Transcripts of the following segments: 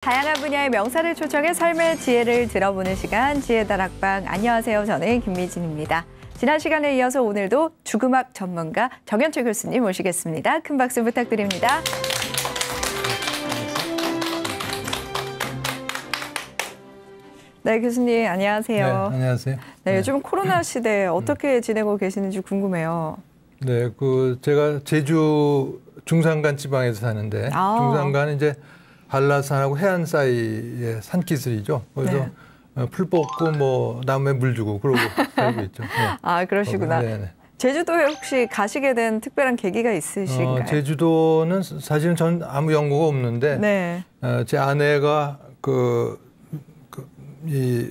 다양한 분야의 명사를 초청해 삶의 지혜를 들어보는 시간 지혜 다락방 안녕하세요 저는 김미진입니다 지난 시간에 이어서 오늘도 주음학 전문가 정현철 교수님 모시겠습니다 큰 박수 부탁드립니다 네 교수님 안녕하세요 네, 안녕하세요 네, 네. 요즘 네. 코로나 시대에 어떻게 지내고 계시는지 궁금해요 네그 제가 제주 중산간 지방에서 사는데 아. 중산간은 이제 한라산하고 해안 사이의 산기슭이죠. 그래서 네. 어, 풀 뽑고 뭐 나무에 물 주고 그러고 살고 있죠. 네. 아 그러시구나. 네네. 네. 제주도에 혹시 가시게 된 특별한 계기가 있으신가요? 어, 제주도는 사실은 전 아무 연구가 없는데 네. 어, 제 아내가 그, 그, 이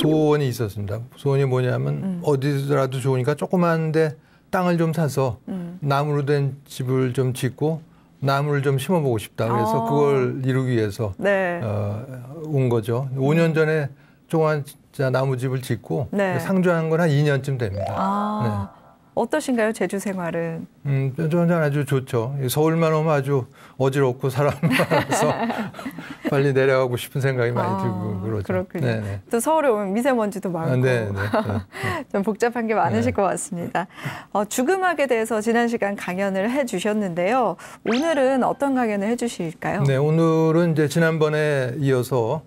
소원이 있었습니다. 소원이 뭐냐면 음. 어디라도 서 좋으니까 조그만데 땅을 좀 사서 음. 나무로 된 집을 좀 짓고 나무를 좀 심어보고 싶다. 그래서 아. 그걸 이루기 위해서 네. 어, 온 거죠. 5년 전에 조그만 나무집을 짓고 상주한 건 한 2년쯤 됩니다. 아. 네. 어떠신가요? 제주 생활은? 음, 저는 아주 좋죠. 서울만 오면 아주 어지럽고 사람 많아서 빨리 내려가고 싶은 생각이 많이 아, 들고 그러죠. 그렇군요. 네네. 네. 또 서울에 오면 미세먼지도 많고 아, 네네, 네, 네. 좀 복잡한 게 많으실 것 같습니다. 어, 죽음학에 대해서 지난 시간 강연을 해주셨는데요. 오늘은 어떤 강연을 해주실까요? 네, 오늘은 이제 지난번에 이어서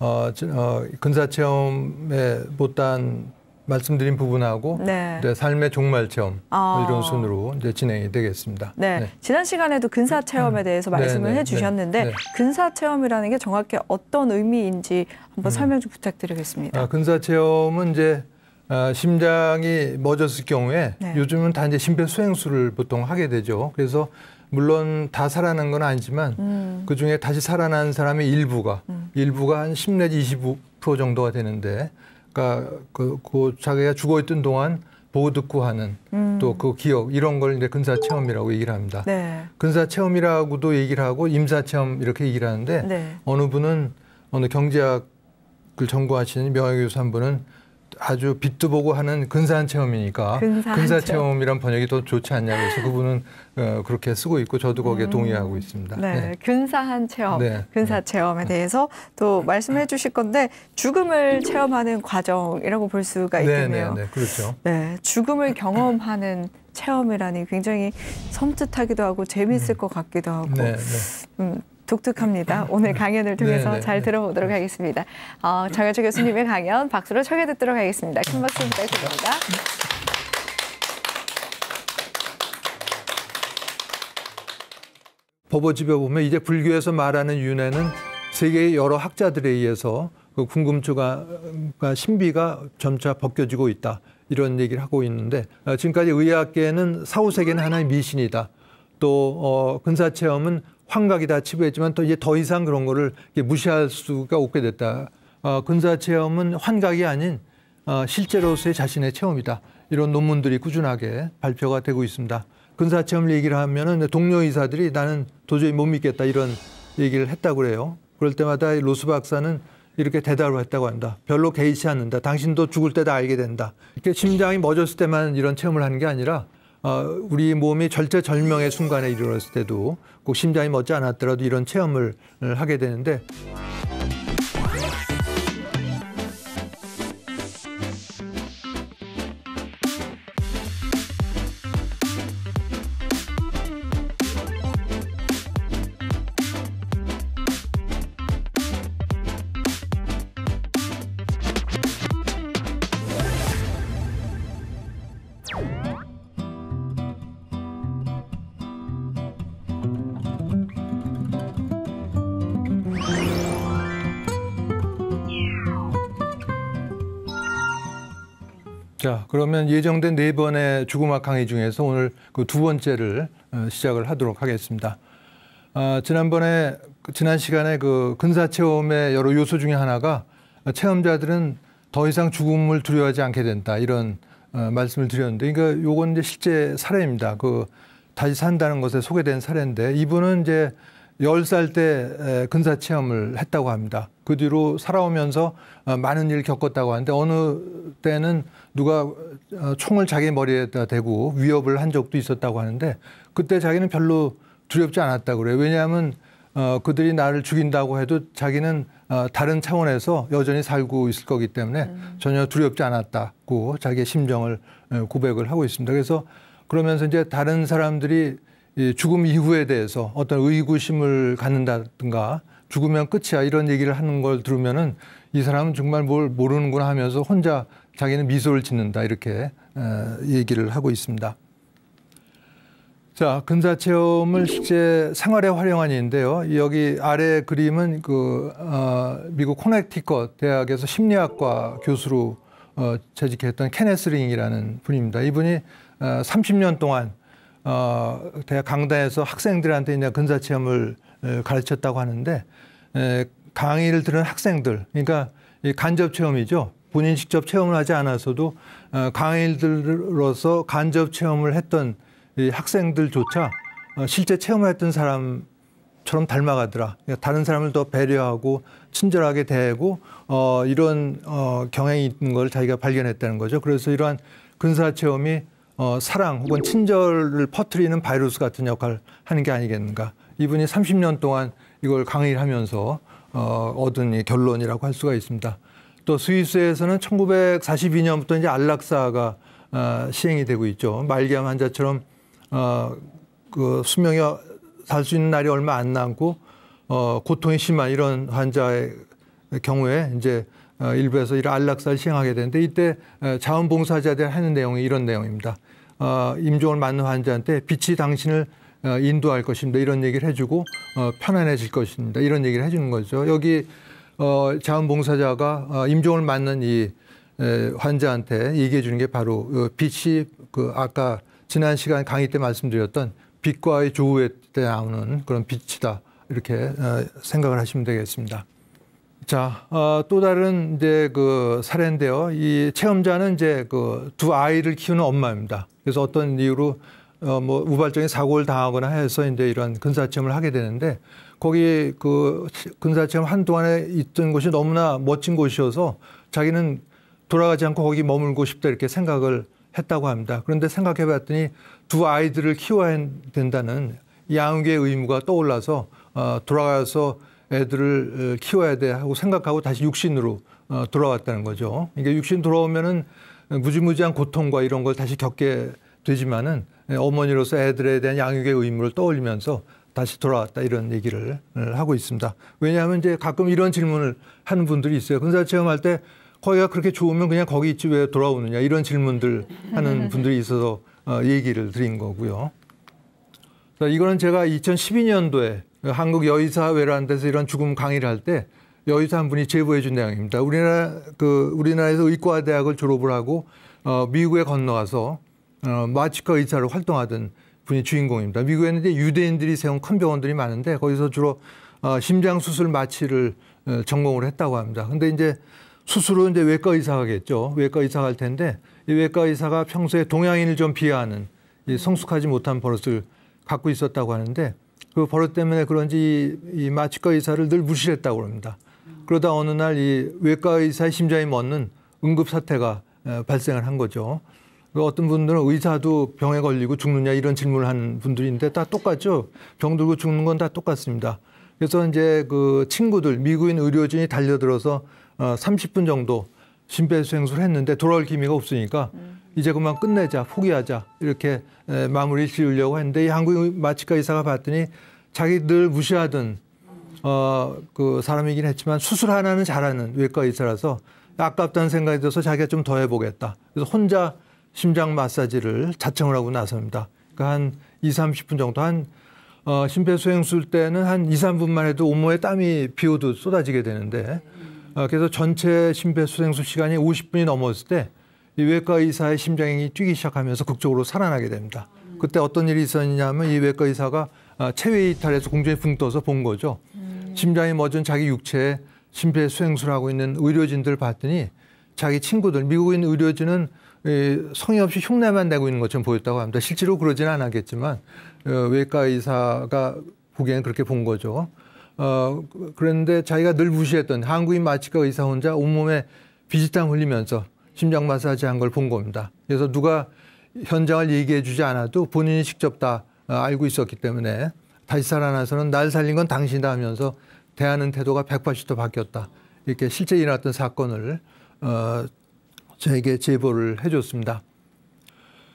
어, 어, 근사체험에 못한 말씀드린 부분하고 네. 삶의 종말체험 아. 뭐 이런 순으로 이제 진행이 되겠습니다. 네. 네. 지난 시간에도 근사 음. 체험에 대해서 네, 말씀을 네, 네. 해주셨는데 근사 체험이라는 게 정확히 어떤 의미인지 한번 음. 설명 좀 부탁드리겠습니다. 아, 근사 체험은 이제 아, 심장이 멎었을 경우에 요즘은 다 이제 심폐소생술을 보통 하게 되죠. 그래서 물론 다 살아난 건 아니지만 음. 그 중에 다시 살아난 사람의 일부가 음. 일부가 한 10 내지 25% 정도가 되는데 그까 그러니까 그, 그 자기가 죽어 있던 동안 보고 듣고 하는 음. 또그 기억 이런 걸 이제 근사 체험이라고 얘기를 합니다. 네. 근사 체험이라고도 얘기를 하고 임사 체험 이렇게 얘기를 하는데 네. 어느 분은 어느 경제학을 전공하시는 명예 교수 한 분은 아주 비도 보고 하는 근사한 체험이니까 근사한 근사 체험이란 번역이 더 좋지 않냐 고해서 그분은 어, 그렇게 쓰고 있고 저도 거기에 음. 동의하고 있습니다. 네, 네. 근사한 체험, 네. 근사 네. 체험에 네. 대해서 또 말씀해 주실 건데 죽음을 체험하는 과정이라고 볼 수가 네, 있겠네요. 네, 네, 그렇죠. 네, 죽음을 경험하는 체험이라니 굉장히 섬뜩하기도 하고 재미있을 음. 것 같기도 하고 네, 음, 독특합니다. 음. 오늘 강연을 통해서 네네. 네, 잘 네. 들어보도록 하겠습니다. 어, 정현철 교수님의 강연 박수로 청해 듣도록 하겠습니다. 큰 박수 부탁드립니다. 법어집에 보면 이제 불교에서 말하는 윤회는 세계의 여러 학자들에 의해서 그 궁금증과 신비가 점차 벗겨지고 있다. 이런 얘기를 하고 있는데 어, 지금까지 의학계는 사후세계는 하나의 미신이다. 또 어, 근사체험은 환각이 다 치부했지만 또 이제 더 이상 그런 거를 무시할 수가 없게 됐다. 어, 군사 체험은 환각이 아닌 어, 실제로서의 자신의 체험이다. 이런 논문들이 꾸준하게 발표가 되고 있습니다. 군사 체험을 얘기를 하면은 동료 의사들이 나는 도저히 못 믿겠다 이런 얘기를 했다고 그래요. 그럴 때마다 로스 박사는 이렇게 대답을 했다고 한다. 별로 개의치 않는다. 당신도 죽을 때 다 알게 된다. 이렇게 심장이 멎었을 때만 이런 체험을 하는 게 아니라 어, 우리 몸이 절체절명의 순간에 이르렀을 때도 꼭 심장이 멎지 않았더라도 이런 체험을 하게 되는데 자, 그러면 예정된 네 번의 주고막 강의 중에서 오늘 그 두 번째를 어, 시작을 하도록 하겠습니다. 아, 지난번에 그 지난 시간에 그 근사 체험의 여러 요소 중에 하나가 어, 체험자들은 더 이상 죽음을 두려워하지 않게 된다 이런 어, 말씀을 드렸는데, 그러니까 요건 이제 실제 사례입니다. 그 다시 산다는 것에 소개된 사례인데 이분은 이제 10살 때 근사 체험을 했다고 합니다. 그 뒤로 살아오면서 어, 많은 일을 겪었다고 하는데 어느 때는 누가 어, 총을 자기 머리에다 대고 위협을 한 적도 있었다고 하는데 그때 자기는 별로 두렵지 않았다고 그래요. 왜냐하면 어, 그들이 나를 죽인다고 해도 자기는 다른 차원에서 여전히 살고 있을 거기 때문에 음. 전혀 두렵지 않았다고 자기의 심정을 고백을 하고 있습니다. 그래서 그러면서 이제 다른 사람들이 죽음 이후에 대해서 어떤 의구심을 갖는다든가 죽으면 끝이야 이런 얘기를 하는 걸 들으면은 이 사람은 정말 뭘 모르는구나 하면서 혼자 자기는 미소를 짓는다 이렇게 얘기를 하고 있습니다. 자, 근사 체험을 실제 생활에 활용한 인데요. 여기 아래 그림은 그 어, 미국 코넥티컷 대학에서 심리학과 교수로 어, 재직했던 케네스 링이라는 분입니다. 이분이 어, 30년 동안 어, 대학 강단에서 학생들한테 이제 근사 체험을 가르쳤다고 하는데 에, 강의를 들은 학생들, 그러니까 간접 체험이죠. 본인 직접 체험을 하지 않아서도 어, 강의를 들어서 간접 체험을 했던 이 학생들조차 어, 실제 체험을 했던 사람처럼 닮아가더라. 그러니까 다른 사람을 더 배려하고 친절하게 대하고 어, 이런 어, 경향이 있는 걸 자기가 발견했다는 거죠. 그래서 이러한 근사 체험이 어, 사랑 혹은 친절을 퍼뜨리는 바이러스 같은 역할을 하는 게 아니겠는가. 이분이 30년 동안 이걸 강의를 하면서 어, 얻은 이 결론이라고 할 수가 있습니다. 또 스위스에서는 1942년부터 이제 안락사가 어, 시행이 되고 있죠. 말기암 환자처럼 어, 그 수명이 살 수 있는 날이 얼마 안 남고 어, 고통이 심한 이런 환자의 경우에 이제 어, 일부에서 이런 안락사를 시행하게 되는데 이때 어, 자원봉사자들 하는 내용이 이런 내용입니다. 어, 임종을 맞는 환자한테 빛이 당신을 인도할 것입니다. 이런 얘기를 해주고 편안해질 것입니다. 이런 얘기를 해주는 거죠. 여기 자원봉사자가 임종을 맞는 이 환자한테 얘기해 주는 게 바로 그 빛이 그 아까 지난 시간 강의 때 말씀드렸던 빛과의 조우에 나오는 그런 빛이다 이렇게 생각을 하시면 되겠습니다. 자, 어, 또 다른 이제 그 사례인데요. 이 체험자는 이제 그 두 아이를 키우는 엄마입니다. 그래서 어떤 이유로 어, 뭐 우발적인 사고를 당하거나 해서 이제 이런 근사체험을 하게 되는데 거기 그 근사체험 한동안에 있던 곳이 너무나 멋진 곳이어서 자기는 돌아가지 않고 거기 머물고 싶다 이렇게 생각을 했다고 합니다. 그런데 생각해 봤더니 두 아이들을 키워야 된다는 양육의 의무가 떠올라서 어, 돌아가서 애들을 어, 키워야 돼 하고 생각하고 다시 육신으로 어, 돌아왔다는 거죠. 이게 그러니까 육신 돌아오면은 무지무지한 고통과 이런 걸 다시 겪게 되지만은 예, 어머니로서 애들에 대한 양육의 의무를 떠올리면서 다시 돌아왔다 이런 얘기를 어, 하고 있습니다. 왜냐하면 이제 가끔 이런 질문을 하는 분들이 있어요. 군사 체험할 때 거기가 그렇게 좋으면 그냥 거기 있지 왜 돌아오느냐 이런 질문들 하는 분들이 있어서 얘기를 드린 거고요. 이거는 제가 2012년도에 한국 여의사회라는 데서 이런 죽음 강의를 할 때 여의사 한 분이 제보해 준 내용입니다. 우리나라 그 우리나라에서 의과 대학을 졸업을 하고 어 미국에 건너가서 어 마취과 의사를 활동하던 분이 주인공입니다. 미국에는 이제 유대인들이 세운 큰 병원들이 많은데 거기서 주로 어 심장 수술 마취를 어, 전공을 했다고 합니다. 근데 이제 수술은 이제 외과 의사가겠죠. 외과 의사가 할 텐데 이 외과 의사가 평소에 동양인을 좀 비하하는 이 성숙하지 못한 버릇을 받고 있었다고 하는데 그 버릇 때문에 그런지 이 마취과 의사를 늘 무시했다고 합니다. 그러다 어느 날 이 외과 의사의 심장이 멎는 응급 사태가 발생을 한 거죠. 그 어떤 분들은 의사도 병에 걸리고 죽느냐 이런 질문을 하는 분들인데 다 똑같죠. 병 들고 죽는 건 다 똑같습니다. 그래서 이제 그 친구들 미국인 의료진이 달려들어서 30분 어, 정도 심폐소생술을 했는데 돌아올 기미가 없으니까 음. 이제 그만 끝내자, 포기하자 이렇게 마무리 지으려고 했는데 한국 마취과 의사가 봤더니 자기 늘 무시하던 어 그 사람이긴 했지만 수술 하나는 잘하는 외과 의사라서 아깝다는 생각이 들어서 자기가 좀 더 해보겠다. 그래서 혼자 심장 마사지를 자청을 하고 나섭니다. 그러니까 한 2, 30분 정도 한 어, 심폐소생술 때는 한 2, 3분만 해도 온몸에 땀이 비오듯 쏟아지게 되는데 어, 그래서 전체 심폐소생술 시간이 50분이 넘었을 때이 외과 의사의 심장이 뛰기 시작하면서 극적으로 살아나게 됩니다. 그때 어떤 일이 있었냐면 이 외과 의사가 아, 체외 이탈해서 공중에 붕 떠서 본 거죠. 심장이 멎은 자기 육체에 심폐수행술을 하고 있는 의료진들 봤더니 자기 친구들 미국인 의료진은 성의 없이 흉내만 내고 있는 것처럼 보였다고 합니다. 실제로 그러지는 않았겠지만 어, 외과 의사가 보기에는 그렇게 본 거죠. 어, 그런데 자기가 늘 무시했던 한국인 마취과 의사 혼자 온몸에 비지땀 흘리면서 심장 마사지 한 걸 본 겁니다. 그래서 누가 현장을 얘기해 주지 않아도 본인이 직접 다 어, 알고 있었기 때문에 다시 살아나서는 날 살린 건 당신이다 하면서 대하는 태도가 180도 바뀌었다. 이렇게 실제 일어났던 사건을 어, 저에게 제보를 해줬습니다.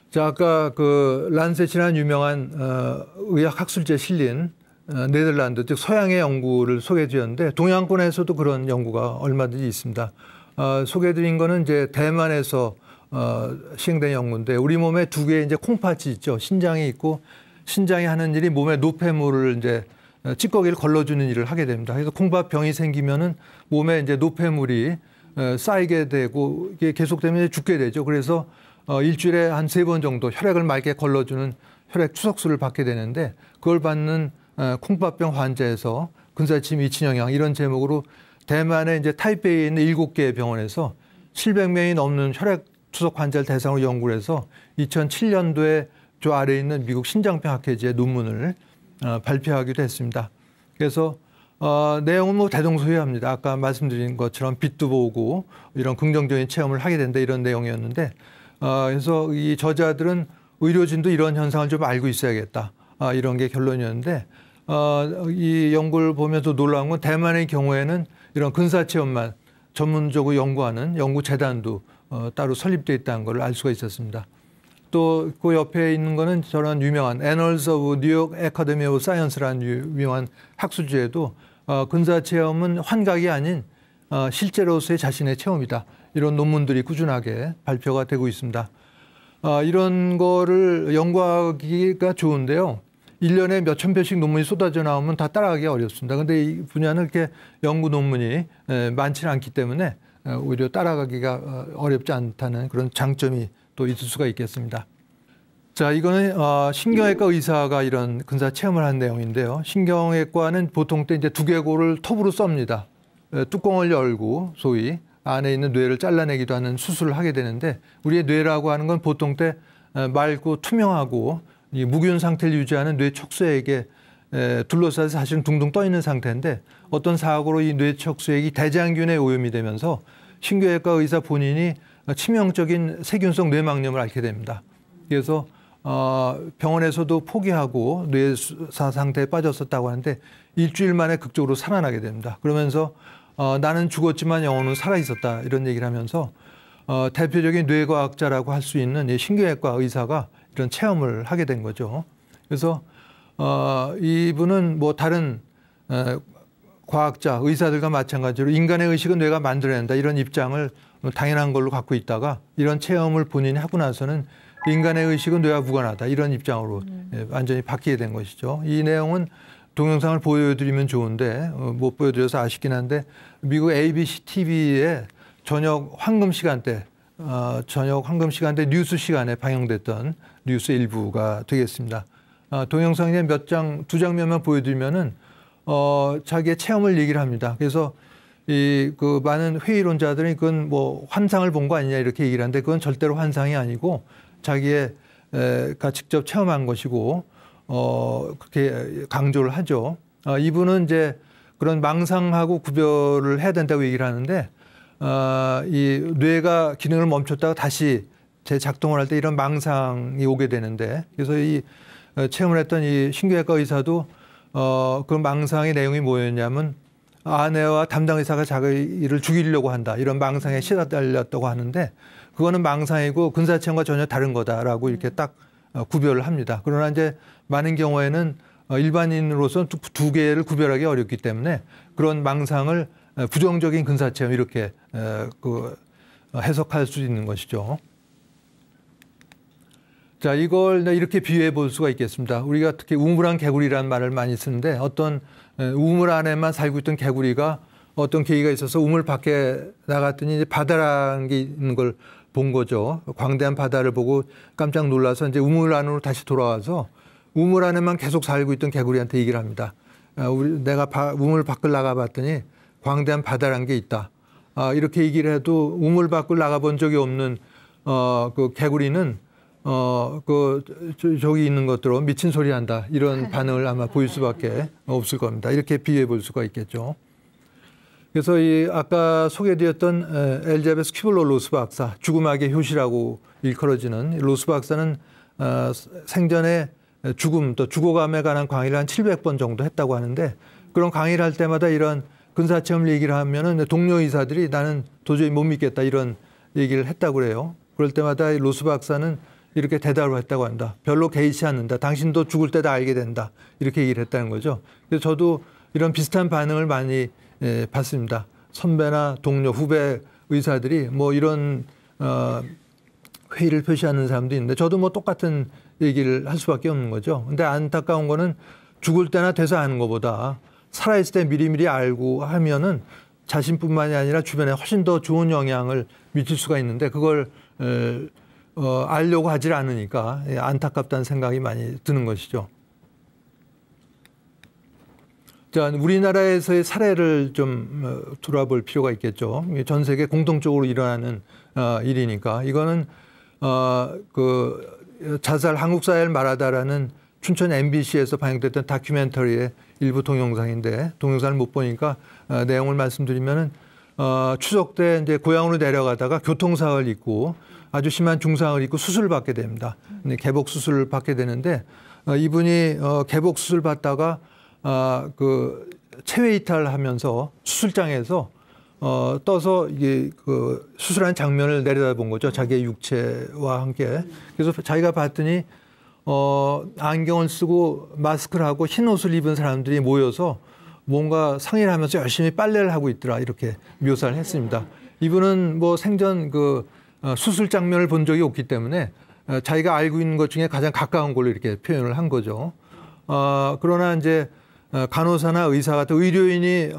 자, 아까 그 란셋이라는 유명한 어, 의학학술지에 실린 어, 네덜란드, 즉 서양의 연구를 소개해 드렸는데 동양권에서도 그런 연구가 얼마든지 있습니다. 어, 소개해드린 거는 이제 대만에서 어, 시행된 연구인데 우리 몸에 두 개의 이제 콩팥이 있죠. 신장이 있고 신장이 하는 일이 몸에 노폐물을 이제 어, 찌꺼기를 걸러주는 일을 하게 됩니다. 그래서 콩팥병이 생기면은 몸에 이제 노폐물이 어, 쌓이게 되고 이게 계속되면 죽게 되죠. 그래서 어, 일주일에 한 세 번 정도 혈액을 맑게 걸러주는 혈액 추석수를 받게 되는데 그걸 받는 어, 콩팥병 환자에서 근사침 미친영양 이런 제목으로 대만의 이제 타이베이에 있는 일곱 개의 병원에서 700명이 넘는 혈액 투석 환자를 대상으로 연구를 해서 2007년도에 저 아래에 있는 미국 신장병 학회지의 논문을 어, 발표하기도 했습니다. 그래서 어, 내용은 뭐 대동소이합니다. 아까 말씀드린 것처럼 빛도 보고 이런 긍정적인 체험을 하게 된다 이런 내용이었는데 어, 그래서 이 저자들은 의료진도 이런 현상을 좀 알고 있어야겠다 아, 이런 게 결론이었는데 어, 이 연구를 보면서 놀라운 건 대만의 경우에는 이런 근사 체험만 전문적으로 연구하는 연구재단도 어, 따로 설립되어 있다는 걸 알 수가 있었습니다. 또 그 옆에 있는 거는 저런 유명한 Annals of New York Academy of Science라는 유명한 학술지에도 어, 근사 체험은 환각이 아닌 어, 실제로서의 자신의 체험이다. 이런 논문들이 꾸준하게 발표가 되고 있습니다. 어, 이런 거를 연구하기가 좋은데요. 1년에 몇천 편씩 논문이 쏟아져 나오면 다 따라가기 어렵습니다. 근데 이 분야는 이렇게 연구 논문이 예, 많지는 않기 때문에 어, 오히려 따라가기가 어, 어렵지 않다는 그런 장점이 또 있을 수가 있겠습니다. 자, 이거는 어, 신경외과 의사가 이런 근사 체험을 한 내용인데요. 신경외과는 보통 때 이제 두개골을 톱으로 썹니다. 예, 뚜껑을 열고 소위 안에 있는 뇌를 잘라내기도 하는 수술을 하게 되는데 우리의 뇌라고 하는 건 보통 때 맑고 투명하고 이 무균 상태를 유지하는 뇌 척수액에 둘러싸여서 사실은 둥둥 떠 있는 상태인데 어떤 사고로 이뇌 척수액이 대장균에 오염이 되면서 신경외과 의사 본인이 치명적인 세균성 뇌막염을 앓게 됩니다. 그래서 어, 병원에서도 포기하고 뇌사 상태에 빠졌었다고 하는데 일주일 만에 극적으로 살아나게 됩니다. 그러면서 어, 나는 죽었지만 영혼은 살아 있었다 이런 얘기를 하면서 어, 대표적인 뇌과학자라고 할 수 있는 신경외과 의사가 이런 체험을 하게 된 거죠. 그래서 어, 이분은 뭐 다른 에, 어, 과학자, 의사들과 마찬가지로 인간의 의식은 뇌가 만들어낸다 이런 입장을 당연한 걸로 갖고 있다가 이런 체험을 본인이 하고 나서는 인간의 의식은 뇌와 무관하다 이런 입장으로 음. 예, 완전히 바뀌게 된 것이죠. 이 내용은 동영상을 보여드리면 좋은데 어, 못 보여드려서 아쉽긴 한데 미국 ABC TV의 저녁 황금 시간대 어, 저녁 황금 시간대 뉴스 시간에 방영됐던 뉴스 일부가 되겠습니다. 아, 동영상 그몇 장, 두 장면만 보여드리면은 어, 자기의 체험을 얘기를 합니다. 그래서 이그 많은 회의론자들은 그건 뭐 환상을 본 거 아니냐 이렇게 얘기를 하는데 그건 절대로 환상이 아니고 자기의 가 직접 체험한 것이고 어 그렇게 강조를 하죠. 어, 이분은 이제 그런 망상하고 구별을 해야 된다고 얘기를 하는데 어, 이 뇌가 기능을 멈췄다가 다시 제작동을할때 이런 망상이 오게 되는데 그래서 이 어, 체험을 했던 이 신경외과 의사도 어, 그 망상의 내용이 뭐였냐면 아내와 담당 의사가 자기를 죽이려고 한다 이런 망상에 시달렸다고 하는데 그거는 망상이고 근사 체험과 전혀 다른 거다라고 이렇게 딱 어, 구별을 합니다. 그러나 이제 많은 경우에는 어, 일반인으로서는 두 개를 구별하기 어렵기 때문에 그런 망상을 부정적인 근사체험 이렇게 그, 해석할 수 있는 것이죠. 자, 이걸 네, 이렇게 비유해 볼 수가 있겠습니다. 우리가 특히 우물안 개구리라는 말을 많이 쓰는데 어떤 네, 우물 안에만 살고 있던 개구리가 어떤 계기가 있어서 우물 밖에 나갔더니 이제 바다라는 게 있는 걸 본 거죠. 광대한 바다를 보고 깜짝 놀라서 이제 우물 안으로 다시 돌아와서 우물 안에만 계속 살고 있던 개구리한테 얘기를 합니다. 아, 우리, 내가 바, 우물 밖을 나가 봤더니 광대한 바다라는게 있다. 아, 이렇게 얘기를 해도 우물 밖을 나가본 적이 없는 어, 그 개구리는 어, 그, 저기 있는 것들은 미친 소리 한다. 이런 반응을 아마 보일 수밖에 없을 겁니다. 이렇게 비유해볼 수가 있겠죠. 그래서 이 아까 소개되었던 엘자베스 큐블로 로스 박사, 죽음학의 효시라고 일컬어지는 로스 박사는 어, 생전에 죽음 또 죽어감에 관한 강의를 한 700번 정도 했다고 하는데 그런 강의를 할 때마다 이런 근사체험 얘기를 하면은 동료 의사들이 나는 도저히 못 믿겠다 이런 얘기를 했다고 그래요. 그럴 때마다 로스 박사는 이렇게 대답을 했다고 한다. 별로 개의치 않는다. 당신도 죽을 때 다 알게 된다. 이렇게 얘기를 했다는 거죠. 그래서 저도 이런 비슷한 반응을 많이 예, 봤습니다. 선배나 동료, 후배 의사들이 뭐 이런 어, 회의를 표시하는 사람도 있는데 저도 뭐 똑같은 얘기를 할 수밖에 없는 거죠. 근데 안타까운 거는 죽을 때나 돼서 아는 것보다 살아있을 때 미리미리 알고 하면은 자신뿐만이 아니라 주변에 훨씬 더 좋은 영향을 미칠 수가 있는데 그걸 에, 어, 알려고 하질 않으니까 예, 안타깝다는 생각이 많이 드는 것이죠. 자, 우리나라에서의 사례를 좀 어, 돌아볼 필요가 있겠죠. 전 세계 공통적으로 일어나는 어, 일이니까 이거는 어, 그 자살 한국 사회를 말하다라는 춘천 MBC에서 방영됐던 다큐멘터리의 일부 동영상인데 동영상을 못 보니까 어, 내용을 말씀드리면은 어, 추석 때 이제 고향으로 내려가다가 교통사고를 입고 아주 심한 중상을 입고 수술을 받게 됩니다. 네, 개복 수술을 받게 되는데 어, 이분이 어, 개복 수술 받다가 아, 그 체외 이탈하면서 수술장에서 어, 떠서 이게 그 수술한 장면을 내려다본 거죠. 자기의 육체와 함께. 그래서 자기가 봤더니 어, 안경을 쓰고 마스크를 하고 흰 옷을 입은 사람들이 모여서 뭔가 상의를 하면서 열심히 빨래를 하고 있더라 이렇게 묘사를 했습니다. 이분은 뭐 생전 그 어, 수술 장면을 본 적이 없기 때문에 어, 자기가 알고 있는 것 중에 가장 가까운 걸로 이렇게 표현을 한 거죠. 어, 그러나 이제 간호사나 의사 같은 의료인이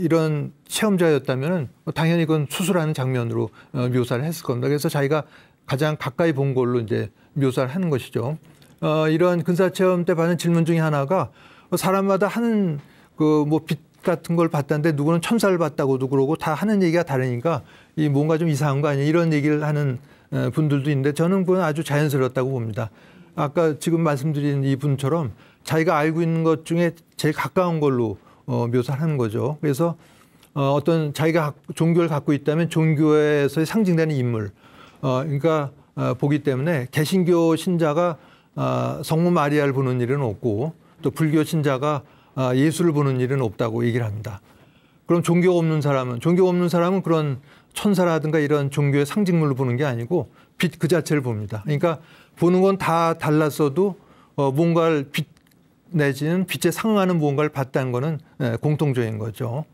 이런 체험자였다면 뭐 당연히 그건 수술하는 장면으로 묘사를 했을 겁니다. 그래서 자기가 가장 가까이 본 걸로 이제 묘사를 하는 것이죠. 이런 근사체험 때 받은 질문 중에 하나가 사람마다 하는 그뭐 같은 걸 봤다는데 누구는 천사를 봤다고도 그러고 다 하는 얘기가 다르니까 이 뭔가 좀 이상한 거 아니냐 이런 얘기를 하는 분들도 있는데 저는 그건 아주 자연스러웠다고 봅니다. 아까 지금 말씀드린 이 분처럼 자기가 알고 있는 것 중에 제일 가까운 걸로 어, 묘사하는 거죠. 그래서 어, 어떤 자기가 종교를 갖고 있다면 종교에서 의 상징되는 인물, 어, 그러니까 어, 보기 때문에 개신교 신자가 어, 성모 마리아를 보는 일은 없고 또 불교 신자가 아, 예수를 보는 일은 없다고 얘기를 합니다. 그럼 종교 없는 사람은 종교 없는 사람은 그런 천사라든가 이런 종교의 상징물로 보는 게 아니고 빛 그 자체를 봅니다. 그러니까 보는 건 다 달랐어도 뭔가를 어, 빛 내지는 빛에 상응하는 무언가를 봤다는 것은 예, 공통적인 거죠.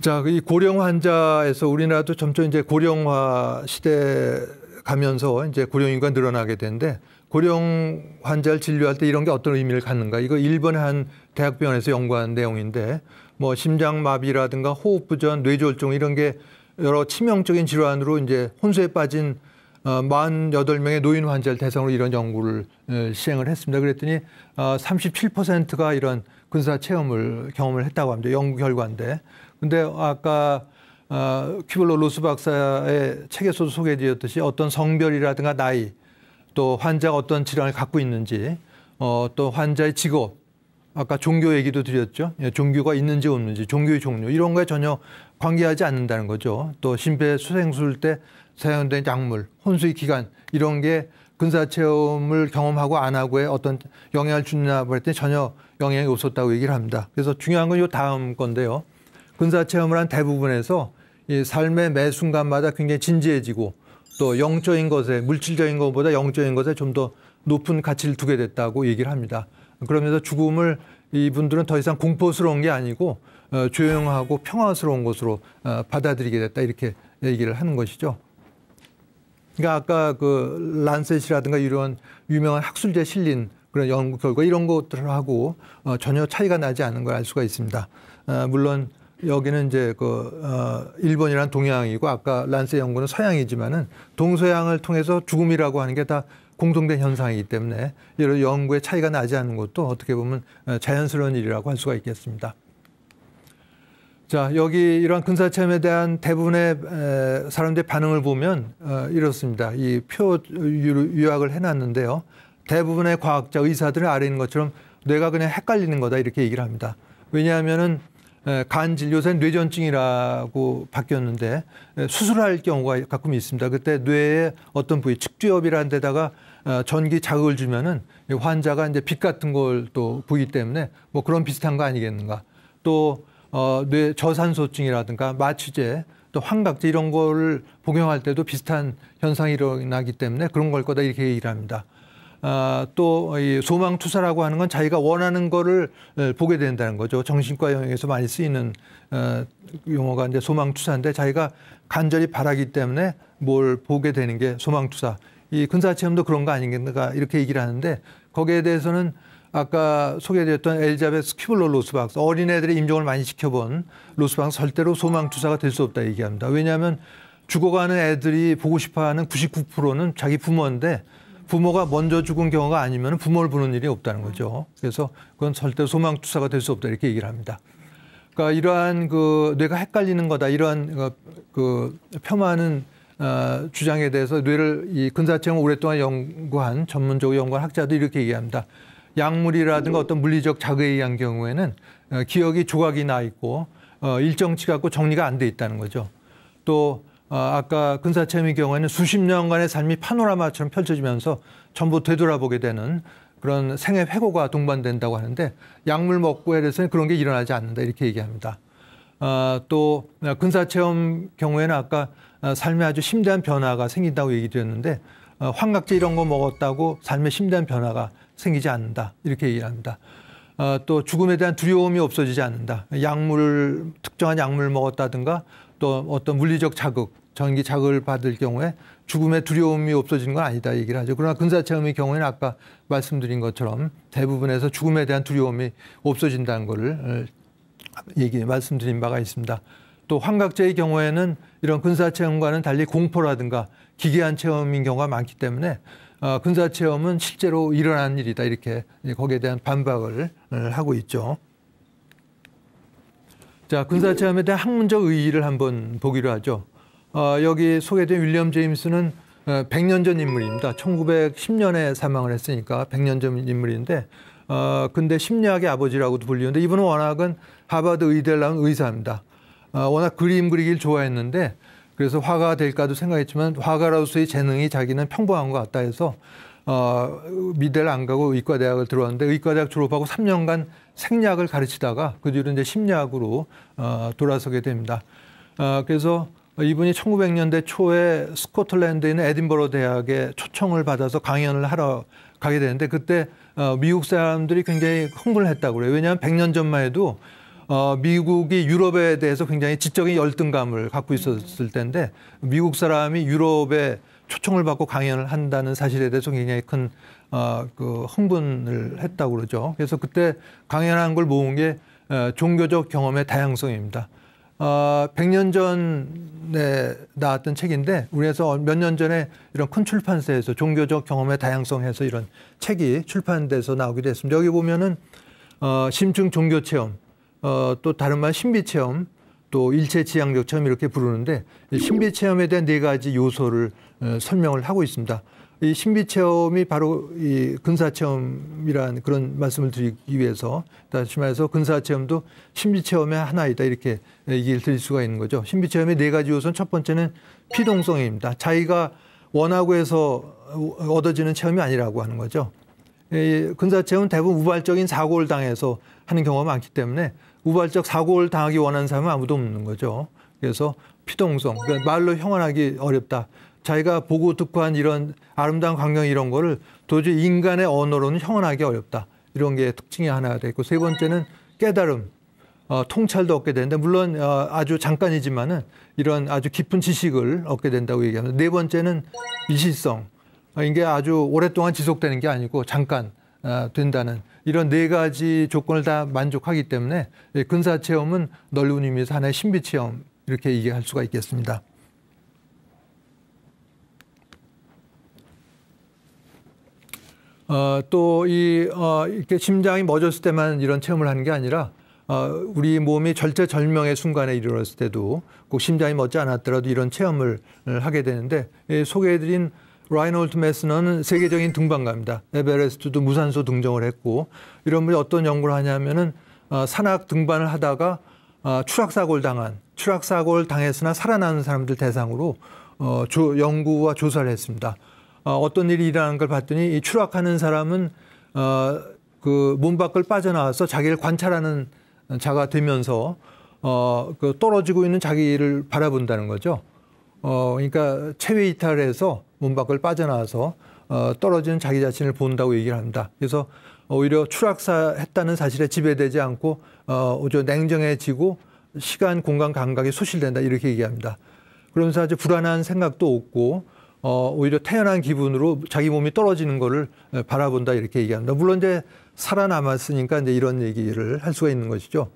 자, 이 고령 환자에서 우리나라도 점점 이제 고령화 시대 가면서 이제 고령 인구가 늘어나게 되는데 고령 환자를 진료할 때 이런 게 어떤 의미를 갖는가. 이거 일본 한 대학병원에서 연구한 내용인데 뭐 심장마비라든가 호흡부전, 뇌졸중 이런 게 여러 치명적인 질환으로 이제 혼수에 빠진 48명의 어, 노인 환자를 대상으로 이런 연구를 어, 시행을 했습니다. 그랬더니 37%가 어, 이런 군사 체험을 경험을 했다고 합니다. 연구 결과인데. 근데 아까 큐블로 루스 박사의 책에서도 소개해 드렸듯이 어떤 성별이라든가 나이 또 환자가 어떤 질환을 갖고 있는지 어, 또 환자의 직업 아까 종교 얘기도 드렸죠. 예, 종교가 있는지 없는지 종교의 종류 이런 거에 전혀 관계하지 않는다는 거죠. 또 심폐소생술 때 사용된 약물, 혼수의 기간 이런 게 근사 체험을 경험하고 안 하고에 어떤 영향을 주느냐 그랬더니 전혀 영향이 없었다고 얘기를 합니다. 그래서 중요한 건 요 다음 건데요. 근사 체험을 한 대부분에서 이 삶의 매 순간마다 굉장히 진지해지고 또 영적인 것에 물질적인 것보다 영적인 것에 좀 더 높은 가치를 두게 됐다고 얘기를 합니다. 그러면서 죽음을 이분들은 더 이상 공포스러운 게 아니고 어, 조용하고 평화스러운 것으로 어, 받아들이게 됐다 이렇게 얘기를 하는 것이죠. 그러니까 아까 그 란셋이라든가 이런 유명한 학술지 실린 그런 연구 결과 이런 것들하고 어, 전혀 차이가 나지 않은 걸 알 수가 있습니다. 물론 여기는 이제 그 어, 일본이란 동양이고 아까 란스 연구는 서양이지만은 동서양을 통해서 죽음이라고 하는 게 다공동된 현상이기 때문에 이런 연구의 차이가 나지 않는 것도 어떻게 보면 어, 자연스러운 일이라고 할 수가 있겠습니다. 자 여기 이러한 근사 체험에 대한 대부분의 사람들의 반응을 보면 어, 이렇습니다. 이 표 유학을 해놨는데요. 대부분의 과학자 의사들은 아래 있는 것처럼 뇌가 그냥 헷갈리는 거다 이렇게 얘기를 합니다. 왜냐하면은 예, 간질요사 뇌전증이라고 바뀌었는데 예, 수술할 경우가 가끔 있습니다. 그때 뇌의 어떤 부위 측주엽이라는 데다가 어, 전기 자극을 주면은 환자가 이제 빛 같은 걸 또 보기 때문에 뭐 그런 비슷한 거 아니겠는가. 또 어, 뇌 저산소증이라든가 마취제 또 환각제 이런 거를 복용할 때도 비슷한 현상이 일어나기 때문에 그런 걸 거다 이렇게 얘기를 합니다. 아, 또 이 소망 투사라고 하는 건 자기가 원하는 거를 보게 된다는 거죠. 정신과 영역에서 많이 쓰이는 어, 용어가 이제 소망 투사인데 자기가 간절히 바라기 때문에 뭘 보게 되는 게 소망 투사. 이근사 체험도 그런 거 아니겠는가 이렇게 얘기를 하는데 거기에 대해서는 아까 소개드렸던 엘자베스 큐블로 로스박스 어린애들의 임종을 많이 시켜본 로스박스 절대로 소망 투사가 될 수 없다 얘기합니다. 왜냐하면 죽어가는 애들이 보고 싶어하는 99%는 자기 부모인데 부모가 먼저 죽은 경우가 아니면 부모를 부는 일이 없다는 거죠. 음. 그래서 그건 절대 소망투사가 될 수 없다 이렇게 얘기를 합니다. 그러니까 이러한 그 뇌가 헷갈리는 거다 이러한 그, 그 폄하는 어, 주장에 대해서 뇌를 이 근사체형을 오랫동안 연구한 전문적으로 연구한 학자도 이렇게 얘기합니다. 약물이라든가 어떤 물리적 자극에 의한 경우에는 어, 기억이 조각이 나 있고 어, 일정치 갖고 정리가 안 돼 있다는 거죠. 또 어, 아까 근사체험의 경우에는 수십 년간의 삶이 파노라마처럼 펼쳐지면서 전부 되돌아보게 되는 그런 생애 회고가 동반된다고 하는데 약물 먹고 에대 해서는 그런 게 일어나지 않는다 이렇게 얘기합니다. 어, 또 근사체험 경우에는 아까 어, 삶에 아주 심대한 변화가 생긴다고 얘기드렸는데 환각제 이런 거 먹었다고 삶에 심대한 변화가 생기지 않는다 이렇게 얘기합니다. 어, 또 죽음에 대한 두려움이 없어지지 않는다. 약물 특정한 약물 먹었다든가 또 어떤 물리적 자극, 전기 자극을 받을 경우에 죽음의 두려움이 없어지는 건 아니다 얘기를 하죠. 그러나 근사 체험의 경우에는 아까 말씀드린 것처럼 대부분에서 죽음에 대한 두려움이 없어진다는 것을 어, 얘기 말씀드린 바가 있습니다. 또 환각제의 경우에는 이런 근사 체험과는 달리 공포라든가 기괴한 체험인 경우가 많기 때문에 어, 근사 체험은 실제로 일어난 일이다 이렇게 거기에 대한 반박을 어, 하고 있죠. 자, 군사체험에 대한 학문적 의의를 한번 보기로 하죠. 어, 여기 소개된 윌리엄 제임스는 100년 어, 전 인물입니다. 1910년에 사망을 했으니까 100년 전 인물인데 어, 근데 심리학의 아버지라고도 불리는데 이분은 워낙은 하버드 의대를 나온 의사입니다. 어, 워낙 그림 그리기 좋아했는데 그래서 화가 될까도 생각했지만 화가로서의 재능이 자기는 평범한 것 같다 해서 어, 미대를 안 가고 의과대학을 들어왔는데 의과대학 졸업하고 3년간 생리학을 가르치다가 그 뒤로 이제 심리학으로 어, 돌아서게 됩니다. 어, 그래서 이분이 1900년대 초에 스코틀랜드에 있는 에딘버러 대학에 초청을 받아서 강연을 하러 가게 되는데 그때 어, 미국 사람들이 굉장히 흥분을 했다고 그래요. 왜냐하면 100년 전만 해도 어, 미국이 유럽에 대해서 굉장히 지적인 열등감을 갖고 있었을 텐데 미국 사람이 유럽에 초청을 받고 강연을 한다는 사실에 대해서 굉장히 큰 어, 그 흥분을 했다고 그러죠. 그래서 그때 강연한 걸 모은 게 어, 종교적 경험의 다양성입니다. 어, 100년 전에 나왔던 책인데 우리에서 몇 년 전에 이런 큰 출판사에서 종교적 경험의 다양성해서 이런 책이 출판돼서 나오기도 했습니다. 여기 보면은 어, 심층 종교 체험, 어, 또 다른 말 신비 체험, 또 일체 지향적 체험 이렇게 부르는데 신비 체험에 대한 네 가지 요소를 어, 설명을 하고 있습니다. 이 신비 체험이 바로 이 근사 체험이라 그런 말씀을 드리기 위해서 다시 말해서 근사 체험도 신비 체험의 하나이다 이렇게 예, 얘기를 드릴 수가 있는 거죠. 신비 체험의 네 가지 요소는 첫 번째는 피동성입니다. 자기가 원하고 해서 얻어지는 체험이 아니라고 하는 거죠. 근사 체험은 대부분 우발적인 사고를 당해서 하는 경우가 많기 때문에 우발적 사고를 당하기 원하는 사람은 아무도 없는 거죠. 그래서 피동성, 그러니까 말로 형언하기 어렵다. 자기가 보고 듣고 한 이런 아름다운 광경 이런 거를 도저히 인간의 언어로는 형언하기 어렵다. 이런 게 특징이 하나가 되고 세 번째는 깨달음, 어, 통찰도 얻게 되는데 물론 어, 아주 잠깐이지만은 이런 아주 깊은 지식을 얻게 된다고 얘기하는 네 번째는 일실성 어, 이게 아주 오랫동안 지속되는 게 아니고 잠깐 어, 된다는 이런 네 가지 조건을 다 만족하기 때문에 예, 근사 체험은 넓은 의미에서 하나의 신비 체험 이렇게 얘기할 수가 있겠습니다. 어, 또이 어, 이렇게 심장이 멎었을 때만 이런 체험을 하는 게 아니라 어, 우리 몸이 절체절명의 순간에 이르렀을 때도 꼭 심장이 멎지 않았더라도 이런 체험을 어, 하게 되는데 예, 소개해드린 라이놀드 메스너는 세계적인 등반가입니다. 에베레스트도 무산소 등정을 했고 이런 분이 어떤 연구를 하냐면은 어, 산악 등반을 하다가 어, 추락사고를 당한 추락사고를 당했으나 살아나는 사람들 대상으로 어, 조, 연구와 조사를 했습니다. 어, 어떤 일이 일어나는 걸 봤더니 이 추락하는 사람은 어, 그문 밖을 빠져나와서 자기를 관찰하는 자가 되면서 어, 그 떨어지고 있는 자기를 바라본다는 거죠. 어, 그러니까 체외 이탈해서 문 밖을 빠져나와서 어, 떨어지는 자기 자신을 본다고 얘기를 한다. 그래서 오히려 추락사했다는 사실에 지배되지 않고 어, 오히려 냉정해지고 시간, 공간 감각이 소실된다 이렇게 얘기합니다. 그러면서 아주 불안한 생각도 없고 어, 오히려 태연한 기분으로 자기 몸이 떨어지는 것을 바라본다 이렇게 얘기합니다. 물론 이제 살아남았으니까 이제 이런 얘기를 할 수가 있는 것이죠.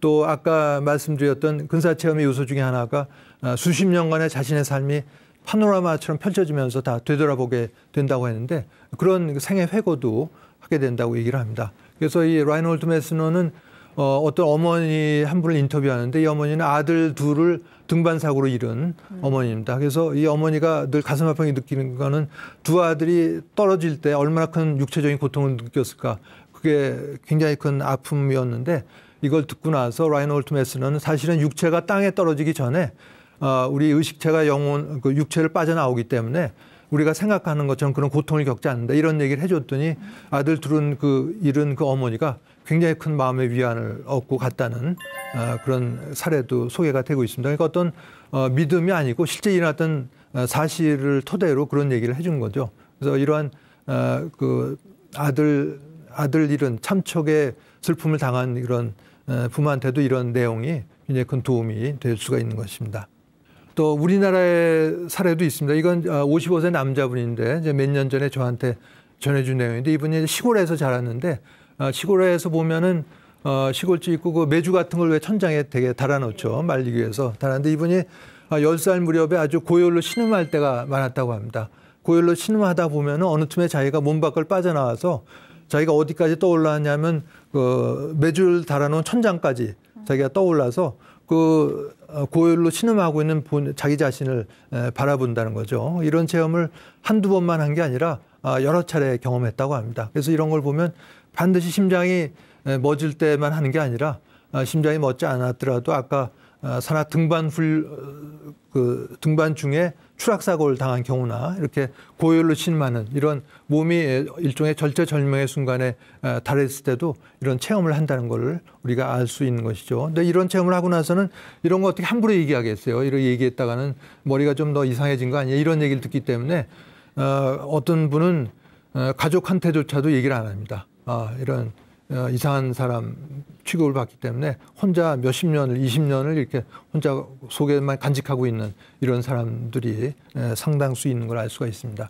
또 아까 말씀드렸던 근사 체험의 요소 중에 하나가 아, 수십 년간의 자신의 삶이 파노라마처럼 펼쳐지면서 다 되돌아보게 된다고 했는데 그런 생애 회고도 하게 된다고 얘기를 합니다. 그래서 이 라이놀드 메스너는 어, 어떤 어머니 한 분을 인터뷰하는데 이 어머니는 아들 둘을 등반 사고로 잃은 음. 어머니입니다. 그래서 이 어머니가 늘 가슴 아프게 느끼는 거는 두 아들이 떨어질 때 얼마나 큰 육체적인 고통을 느꼈을까. 그게 굉장히 큰 아픔이었는데 이걸 듣고 나서 라이너홀트 메스는 사실은 육체가 땅에 떨어지기 전에 어, 우리 의식체가 영혼 그 육체를 빠져나오기 때문에 우리가 생각하는 것처럼 그런 고통을 겪지 않는다 이런 얘기를 해줬더니 아들 둘은 그 잃은 그 어머니가 굉장히 큰 마음의 위안을 얻고 갔다는 어, 그런 사례도 소개가 되고 있습니다. 그러니까 어떤 어, 믿음이 아니고 실제 일어났던 어, 사실을 토대로 그런 얘기를 해 준 거죠. 그래서 이러한 어, 그 아들 아들 잃은 참척의 슬픔을 당한 이런 어, 부모한테도 이런 내용이 굉장히 큰 도움이 될 수가 있는 것입니다. 또 우리나라의 사례도 있습니다. 이건 55세 어, 남자분인데 이제 몇년 전에 저한테 전해준 내용인데 이분이 시골에서 자랐는데 어, 시골에서 보면은 어, 시골집 있고 그 매주 같은 걸 왜 천장에 되게 달아놓죠. 말리기 위해서. 달았는데 이분이 아, 열살 무렵에 아주 고열로 신음할 때가 많았다고 합니다. 고열로 신음하다 보면은 어느 틈에 자기가 몸 밖을 빠져나와서 자기가 어디까지 떠올랐냐면 그매주 달아놓은 천장까지 자기가 떠올라서 그 어, 고열로 신음하고 있는 본, 자기 자신을 바라본다는 거죠. 이런 체험을 한두 번만 한 게 아니라 아, 여러 차례 경험했다고 합니다. 그래서 이런 걸 보면 반드시 심장이 멎을 때만 하는 게 아니라 아, 심장이 멎지 않았더라도 아까 아, 산악 등반 훌, 어, 그 등반 중에 추락사고를 당한 경우나 이렇게 고열로 신음하는 이런 몸이 일종의 절체절명의 순간에 아, 달했을 때도 이런 체험을 한다는 것을 우리가 알 수 있는 것이죠. 근데 이런 체험을 하고 나서는 이런 거 어떻게 함부로 얘기하겠어요. 이렇게 얘기했다가는 머리가 좀 더 이상해진 거아니에 이런 얘기를 듣기 때문에 어, 어떤 분은 어, 가족한테조차도 얘기를 안 합니다. 아, 이런 어, 이상한 사람 취급을 받기 때문에 혼자 몇십 년을, 이십 년을 이렇게 혼자 속에만 간직하고 있는 이런 사람들이 상당수 있는 걸 알 수가 있습니다.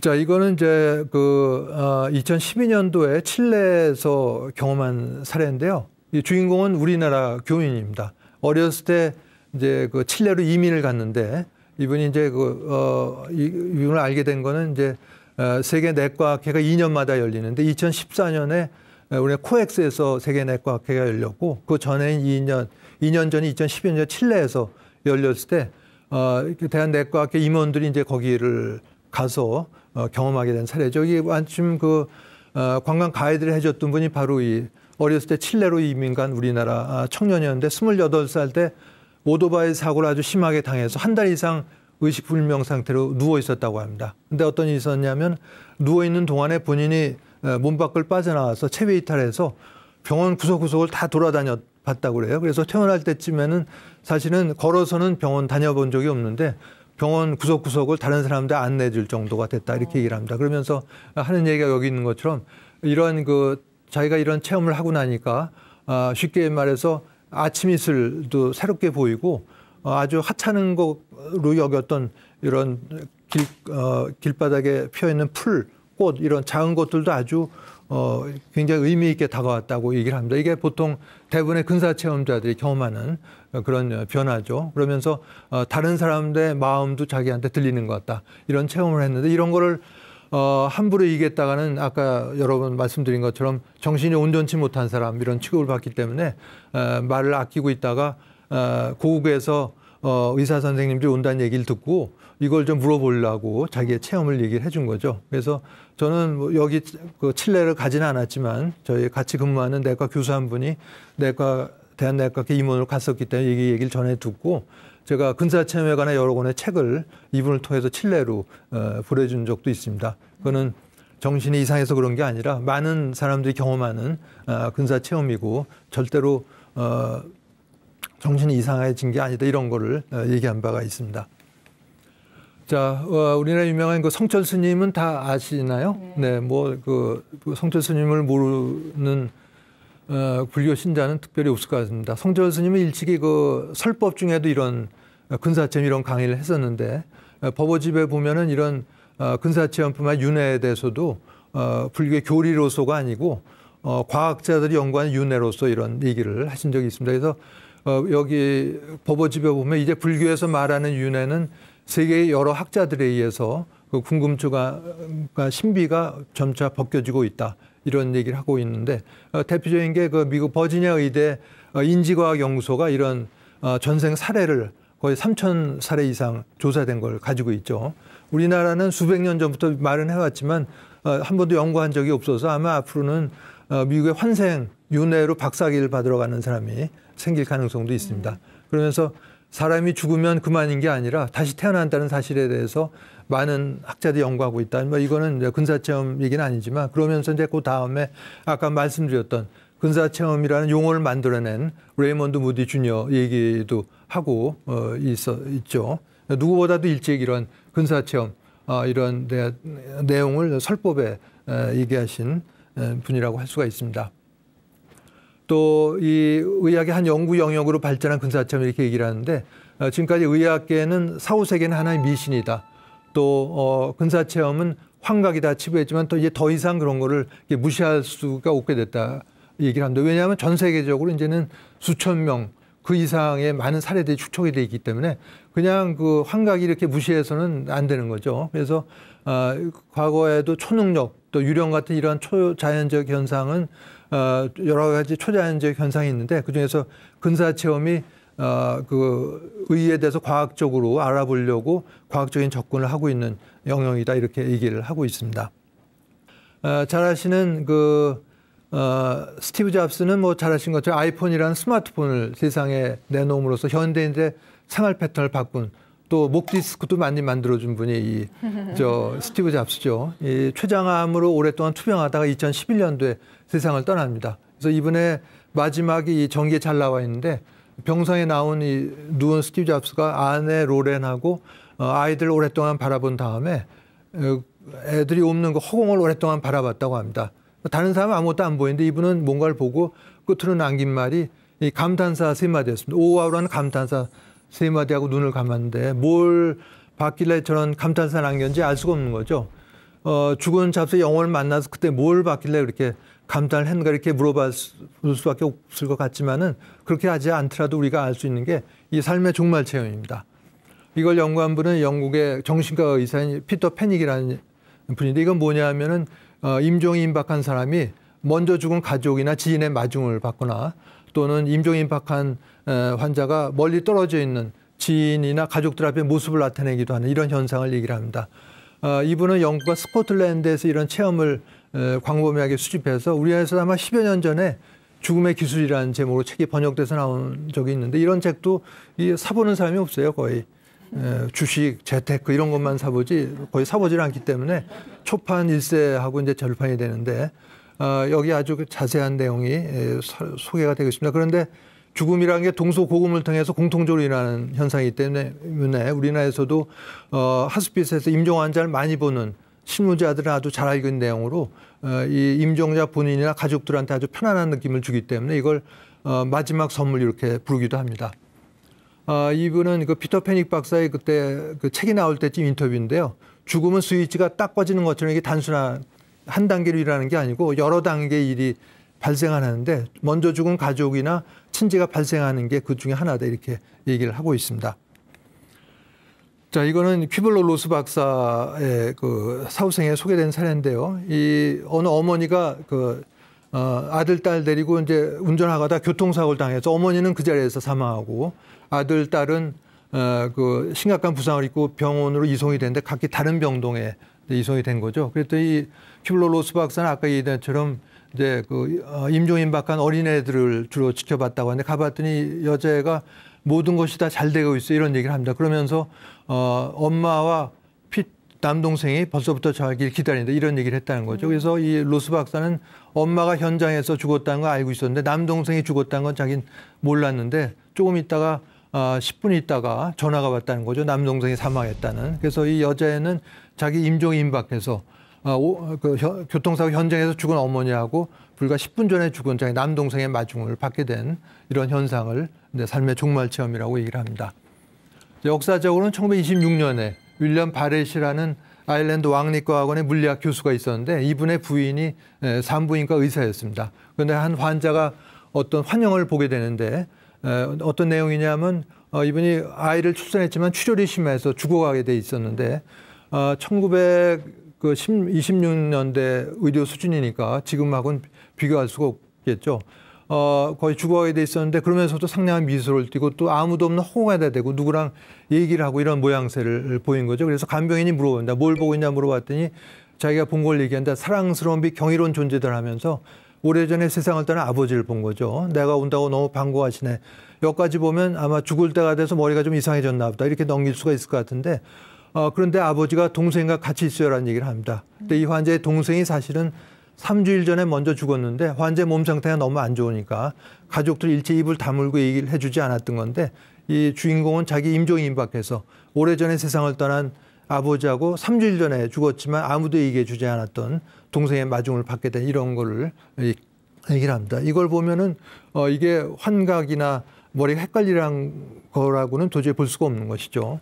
자, 이거는 이제 그 어, 2012년도에 칠레에서 경험한 사례인데요. 이 주인공은 우리나라 교인입니다. 어렸을 때 이제 그 칠레로 이민을 갔는데 이분이 이제 그, 어, 이, 이분을 알게 된 거는 이제 어, 세계 내과학회가 2년마다 열리는데 2014년에 어, 우리 코엑스에서 세계 내과학회가 열렸고 그 전에는 2년 2년 전인 2012년 칠레에서 열렸을 때 어, 대한 내과학회 임원들이 이제 거기를 가서 어, 경험하게 된 사례죠. 이기 완침 그 어, 관광 가이드를 해줬던 분이 바로 이 어렸을 때 칠레로 이민 간 우리나라 아, 청년이었는데 2 8살때오도바이 사고를 아주 심하게 당해서 한 달 이상 의식불명 상태로 누워 있었다고 합니다. 근데 어떤 일이 있었냐면 누워 있는 동안에 본인이 몸 밖을 빠져나와서 체외 이탈해서 병원 구석구석을 다돌아다녀 봤다고 그래요. 그래서 퇴원할 때쯤에는 사실은 걸어서는 병원 다녀본 적이 없는데 병원 구석구석을 다른 사람들 안내해 줄 정도가 됐다 이렇게 얘기를 합니다. 그러면서 하는 얘기가 여기 있는 것처럼 이런 그 자기가 이런 체험을 하고 나니까 아, 쉽게 말해서 아침 이슬도 새롭게 보이고 어, 아주 하찮은 것으로 여겼던 이런 길, 어, 길바닥에 피어 있는 풀, 꽃 이런 작은 것들도 아주 어, 굉장히 의미 있게 다가왔다고 얘기를 합니다. 이게 보통 대부분의 근사 체험자들이 경험하는 그런 변화죠. 그러면서 어, 다른 사람들의 마음도 자기한테 들리는 것 같다. 이런 체험을 했는데 이런 거를 어, 함부로 이겼다가는 아까 여러분 말씀드린 것처럼 정신이 온전치 못한 사람 이런 취급을 받기 때문에 에, 어, 말을 아끼고 있다가 어, 고국에서 어, 의사 선생님들이 온다는 얘기를 듣고 이걸 좀 물어보려고 자기의 체험을 얘기를 해준 거죠. 그래서 저는 뭐 여기 그 칠레를 가지는 않았지만 저희 같이 근무하는 내과 교수 한 분이 내과 대한내과계 임원으로 갔었기 때문에 얘기 얘기를 전해 듣고 제가 근사체험에 관한 여러 권의 책을 이분을 통해서 칠레로 어, 보내준 적도 있습니다. 그거는 정신이 이상해서 그런 게 아니라 많은 사람들이 경험하는 어, 아, 근사체험이고 절대로 어, 정신이 이상해진 게 아니다 이런 거를 어, 얘기한 바가 있습니다. 자, 어, 우리나라 유명한 그 성철 스님은 다 아시나요? 네, 네 뭐그 그, 성철 스님을 모르는 어, 불교 신자는 특별히 없을 것 같습니다. 성철 스님은 일찍이 그 설법 중에도 이런 어, 근사체험 이런 강의를 했었는데 법어집에 보면은 이런 근사체험뿐만 윤회에 대해서도 어, 불교의 교리로서가 아니고 어, 과학자들이 연구한 윤회로서 이런 얘기를 하신 적이 있습니다. 그래서 어, 여기 법어집에 보면 이제 불교에서 말하는 윤회는 세계의 여러 학자들에 의해서 그 궁금증과 신비가 점차 벗겨지고 있다. 이런 얘기를 하고 있는데 어, 대표적인 게 그 미국 버지니아 의대 어, 인지과학 연구소가 이런 어, 전생 사례를 거의 3천 사례 이상 조사된 걸 가지고 있죠. 우리나라는 수백 년 전부터 말은 해왔지만 어, 한 번도 연구한 적이 없어서 아마 앞으로는 어, 미국의 환생 윤회로 박사학위를 받으러 가는 사람이 생길 가능성도 있습니다. 그러면서 사람이 죽으면 그만인 게 아니라 다시 태어난다는 사실에 대해서 많은 학자들이 연구하고 있다. 뭐 이거는 근사 체험 얘기는 아니지만 그러면서 이제 그 다음에 아까 말씀드렸던 근사 체험이라는 용어를 만들어낸 레이먼드 무디 주니어 얘기도 하고 어, 있어 있죠. 누구보다도 일찍 이런 근사 체험 어, 이런 내, 내용을 설법에 에, 얘기하신 분이라고 할 수가 있습니다. 또이 의학의 한 연구 영역으로 발전한 근사체험 이렇게 얘기를 하는데 어, 지금까지 의학계는 사후세계는 하나의 미신이다. 또 어, 근사체험은 환각이다 치부했지만 또 이제 더 이상 그런 거를 무시할 수가 없게 됐다 얘기를 합니다. 왜냐하면 전 세계적으로 이제는 수천 명 그 이상의 많은 사례들이 축적이 돼 있기 때문에 그냥 그 환각이 이렇게 무시해서는 안 되는 거죠. 그래서 어, 과거에도 초능력 또 유령 같은 이러한 초자연적 현상은 어, 여러 가지 초자연적 현상이 있는데 그중에서 근사 체험이 어, 그 의에 의 대해서 과학적으로 알아보려고 과학적인 접근을 하고 있는 영역이다 이렇게 얘기를 하고 있습니다. 어, 잘 아시는 그 어, 스티브 잡스는 뭐잘 아신 것처럼 아이폰이라는 스마트폰을 세상에 내놓음으로써 현대인들의 생활 패턴을 바꾼 또목 디스크도 많이 만들어준 분이 이 저 스티브 잡스죠. 이 췌장암으로 오랫동안 투병하다가 2011년도에 세상을 떠납니다. 그래서 이번에 마지막이 이 전기에 잘 나와 있는데 병상에 나온 이 누운 스티브 잡스가 아내 로렌하고 어 아이들 오랫동안 바라본 다음에 어, 애들이 없는 그 허공을 오랫동안 바라봤다고 합니다. 다른 사람은 아무것도 안 보이는데 이분은 뭔가를 보고 끝으로 남긴 말이 이 감탄사 세 마디였습니다. 오와우라는 감탄사 세마디하고 눈을 감았는데 뭘 봤길래 저런 감탄사 남겼는지 알 수가 없는 거죠. 어, 죽은 잡수의 영혼을 만나서 그때 뭘 봤길래 그렇게 감탄을 했는가 이렇게 물어봤 수밖에 없을 것 같지만은 그렇게 하지 않더라도 우리가 알 수 있는 게 이 삶의 종말 체험입니다. 이걸 연구한 분은 영국의 정신과 의사인 피터 패닉이라는 분인데 이건 뭐냐 하면은 어, 임종이 임박한 사람이 먼저 죽은 가족이나 지인의 마중을 받거나 또는 임종임박한 환자가 멀리 떨어져 있는 지인이나 가족들 앞에 모습을 나타내기도 하는 이런 현상을 얘기를 합니다. 어, 이분은 영국과 스코틀랜드에서 이런 체험을 광범위하게 수집해서 우리나라에서 아마 10여 년 전에 죽음의 기술이라는 제목으로 책이 번역돼서 나온 적이 있는데 이런 책도 사보는 사람이 없어요 거의 주식, 재테크 이런 것만 사보지 거의 사보질 않기 때문에 초판 일세하고 이제 절판이 되는데 어, 여기 아주 그 자세한 내용이 소개가 되고 있습니다. 그런데 죽음이라는 게 동서고금을 통해서 공통적으로 일어나는 현상이기 때문에 우리나라에서도 어, 하스피스에서 임종 환자를 많이 보는 신문자들은 아주 잘 알고 있는 내용으로 어, 이 임종자 본인이나 가족들한테 아주 편안한 느낌을 주기 때문에 이걸 어, 마지막 선물 이렇게 부르기도 합니다. 어, 이분은 그 피터 패닉 박사의 그때 그 책이 나올 때쯤 인터뷰인데요. 죽음은 스위치가 딱 꺼지는 것처럼 이게 단순한 한 단계로 일하는 게 아니고 여러 단계의 일이 발생하는데 먼저 죽은 가족이나 친지가 발생하는 게 그 중에 하나다 이렇게 얘기를 하고 있습니다. 자, 이거는 퀴블러 로스 박사의 그 사후생에 소개된 사례인데요. 이 어느 어머니가 그 어, 아들 딸 데리고 이제 운전하다가 교통사고를 당해서 어머니는 그 자리에서 사망하고 아들 딸은 어, 그 심각한 부상을 입고 병원으로 이송이 되는데 각기 다른 병동에 이송이 된 거죠. 그랬더니 큐블로로스 박사는 아까 얘기한 처럼 이제 그 어, 임종임박한 어린애들을 주로 지켜봤다고 하는데 가봤더니 여자애가 모든 것이 다 잘 되고 있어 이런 얘기를 합니다. 그러면서 어 엄마와 남동생이 벌써부터 자기를 기다린다 이런 얘기를 했다는 거죠. 음. 그래서 이 로스 박사는 엄마가 현장에서 죽었다는 걸 알고 있었는데 남동생이 죽었다는 건 자기는 몰랐는데 조금 있다가 어, 10분 있다가 전화가 왔다는 거죠. 남동생이 사망했다는. 그래서 이 여자애는 자기 임종 임박해서 어, 그 교통사고 현장에서 죽은 어머니하고 불과 10분 전에 죽은 자기 남동생의 마중을 받게 된 이런 현상을 이제 삶의 종말 체험이라고 얘기를 합니다. 역사적으로는 1926년에 윌리엄 바렛이라는 아일랜드 왕립과학원의 물리학 교수가 있었는데 이분의 부인이 산부인과 의사였습니다. 그런데 한 환자가 어떤 환영을 보게 되는데 어떤 내용이냐면 어, 이분이 아이를 출산했지만 출혈이 심해서 죽어가게 돼 있었는데 1926년대 어, 의료 수준이니까 지금하고는 비교할 수가 없겠죠. 어, 거의 죽어가게 돼 있었는데 그러면서도 상냥한 미소를 띠고 또 아무도 없는 호응에다 대고 누구랑 얘기를 하고 이런 모양새를 보인 거죠. 그래서 간병인이 물어본다. 뭘 보고 있냐 물어봤더니 자기가 본 걸 얘기한다. 사랑스러운 비 경이로운 존재들 하면서 오래전에 세상을 떠난 아버지를 본 거죠. 내가 온다고 너무 반가워하시네. 여기까지 보면 아마 죽을 때가 돼서 머리가 좀 이상해졌나 보다. 이렇게 넘길 수가 있을 것 같은데 어, 그런데 아버지가 동생과 같이 있어요라는 얘기를 합니다. 근데 이 환자의 동생이 사실은 3주일 전에 먼저 죽었는데 환자 몸 상태가 너무 안 좋으니까 가족들 일체 입을 다물고 얘기를 해주지 않았던 건데 이 주인공은 자기 임종인 밖에서 오래전에 세상을 떠난 아버지하고 3주일 전에 죽었지만 아무도 얘기해 주지 않았던 동생의 마중을 받게 된 이런 거를 얘기를 합니다. 이걸 보면은 어 이게 환각이나 머리가 헷갈리는 거라고는 도저히 볼 수가 없는 것이죠.